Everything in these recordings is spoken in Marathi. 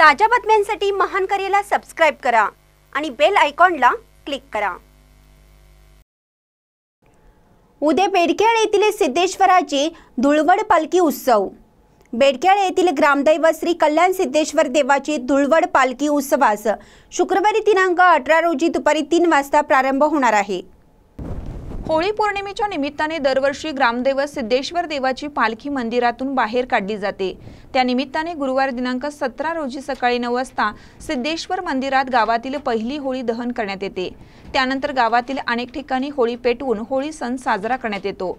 ताज्या बातम्यांसाठी महान करेला सबस्क्राईब करा आणि बेल आयकॉनला क्लिक करा उद्या बेडखेळ येथील सिद्धेश्वराची धुळवड पालखी उत्सव बेडखेळ येथील ग्रामदैवत श्री कल्याण सिद्धेश्वर देवाची धुळवड पालखी उत्सवास शुक्रवारी दिनांक अठरा रोजी दुपारी तीन वाजता प्रारंभ होणार आहे होळी पौर्णिमेच्या निमित्ताने दरवर्षी ग्रामदेव सिद्धेश्वर देवाची पालखी मंदिरातून बाहेर काढली जाते त्या निमित्ताने गुरुवार दिनांक सतरा रोजी सकाळी नऊ वाजता सिद्धेश्वर मंदिरात गावातील पहिली होळी दहन करण्यात येते त्यानंतर गावातील अनेक ठिकाणी होळी पेटवून होळी सण साजरा करण्यात येतो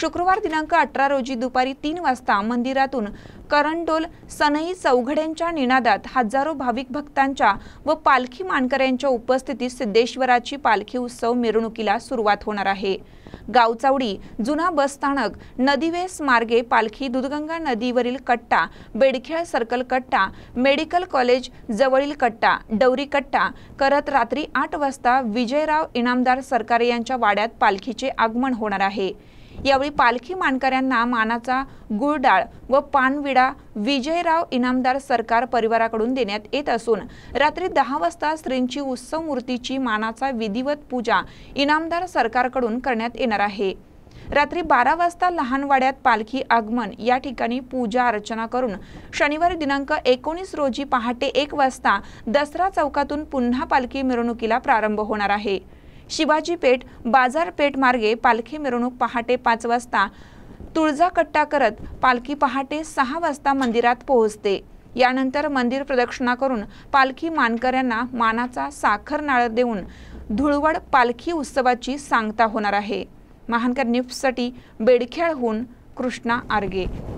शुक्रवार दिनांक अठरा रोजी दुपारी तीन वाजता मंदिरातून करंडोल सनई चौघड्यांच्या निनादात हजारो भाविक भक्तांच्या व पालखी मानकऱ्यांच्या उपस्थितीत सिद्धेश्वराची पालखी उत्सव मिरवणुकीला सुरुवात होणार आहे गावचावडी जुना बसस्थानक नदीवेस मार्गे पालखी दुधगंगा नदीवरील कट्टा बेडखेळ सर्कल कट्टा मेडिकल कॉलेज जवळील कट्टा डवरी कट्टा करत रात्री आठ वाजता विजयराव इनामदार सरकारे यांच्या वाड्यात पालखीचे आगमन होणार आहे यावेळी पालखी मानकऱ्यांना मानाचा गुळडाळ व पानविडा विजयराव इनामदार सरकार परिवाराकडून देण्यात येत असून रात्री दहा वाजता स्त्रींची उत्सव मूर्तीची मानाचा विधिवत पूजा इनामदार सरकारकडून करण्यात येणार आहे रात्री बारा वाजता लहानवाड्यात पालखी आगमन या ठिकाणी पूजा अर्चना करून शनिवारी दिनांक एकोणीस रोजी पहाटे एक वाजता दसरा चौकातून पुन्हा पालखी मिरवणुकीला प्रारंभ होणार आहे शिवाजी पेठ बाजारपेठ मार्गे पालखी मिरवणूक पहाटे पाच वाजता तुळजा कट्टा करत पालखी पहाटे सहा वाजता मंदिरात पोहोचते यानंतर मंदिर प्रदक्षिणा करून पालखी मानकऱ्यांना मानाचा साखर नाळ देऊन धुळवड पालखी उत्सवाची सांगता होणार आहे महानकर न्यूजसाठी बेडखेळहून कृष्णा आर्गे